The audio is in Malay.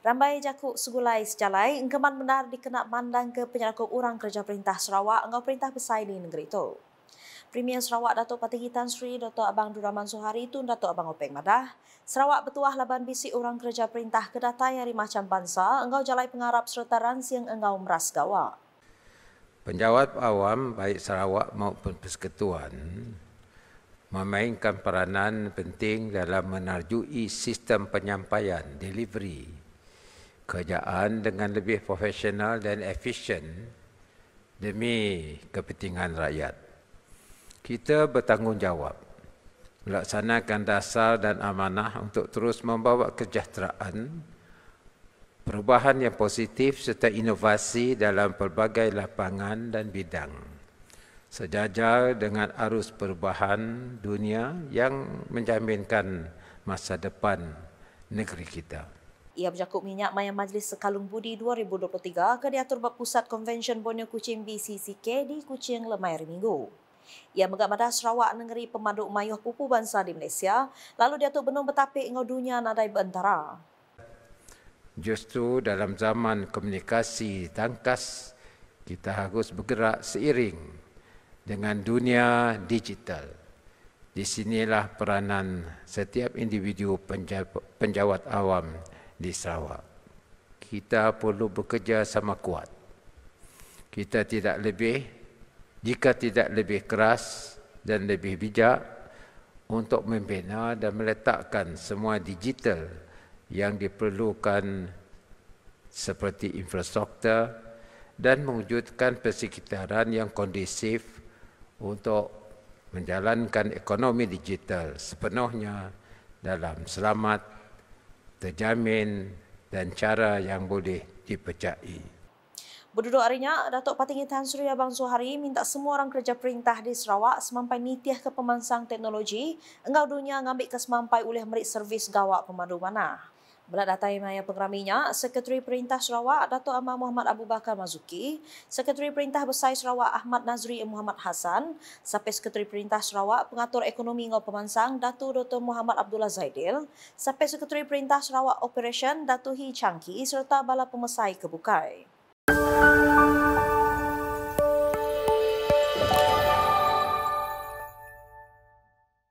Rambai jakuk segulai sejalai, engkeman benar dikenak mandang ke penyelakuk orang kerja perintah Sarawak engkau perintah besar di negeri itu. Premier Sarawak Datuk Patiki Tan Sri Datuk Abang Duraman Suhari Tun Datuk Abang Openg Madah. Sarawak bertuah laban bisi orang kerja perintah kedatai hari macam bangsa engkau jalai pengarap serta rans yang engkau meras gawak. Penjawat awam baik Sarawak maupun persekutuan memainkan peranan penting dalam menarjui sistem penyampaian, delivery kerjaan dengan lebih profesional dan efisien demi kepentingan rakyat. Kita bertanggungjawab melaksanakan dasar dan amanah untuk terus membawa kesejahteraan, perubahan yang positif serta inovasi dalam pelbagai lapangan dan bidang sejajar dengan arus perubahan dunia yang menjaminkan masa depan negeri kita ia berjakup minyak mayang majlis sekalung budi 2023 ke diatur Pusat konvensyen Borneo Kuching BCCK di Kuching Lemair Minggu. Ia megak madah Sarawak negeri pemandu mayuh pupu bangsa di Malaysia lalu diatur benung bertapik ngau dunia nadai berantara. Justru dalam zaman komunikasi tangkas, kita harus bergerak seiring dengan dunia digital. Di sinilah peranan setiap individu penjawat awam di Sarawak. Kita perlu bekerja sama kuat. Kita tidak lebih, jika tidak lebih keras dan lebih bijak untuk membina dan meletakkan semua digital yang diperlukan seperti infrastruktur dan mewujudkan persekitaran yang kondisif untuk menjalankan ekonomi digital sepenuhnya dalam selamat terjamin dan cara yang boleh dipercayai. Berduduk arinya, Datuk Patingi Tan Sri Abang Zuhari minta semua orang kerja perintah di Sarawak semampai nitiah ke pemansang teknologi. enggak dunia ngambil ke oleh merik servis gawak pemandu mana. Belak datang yang pengraminya, Sekretari Perintah Sarawak Datuk Amar Muhammad Abu Bakar Mazuki, Sekretari Perintah Besar Sarawak Ahmad Nazri Muhammad Hasan, sampai Sekretari Perintah Sarawak Pengatur Ekonomi Ngau Pemansang Dato' Dr. Muhammad Abdullah Zaidil, sampai Sekretari Perintah Sarawak Operation Datuk Hi Changki serta Bala Pemesai Kebukai. Musik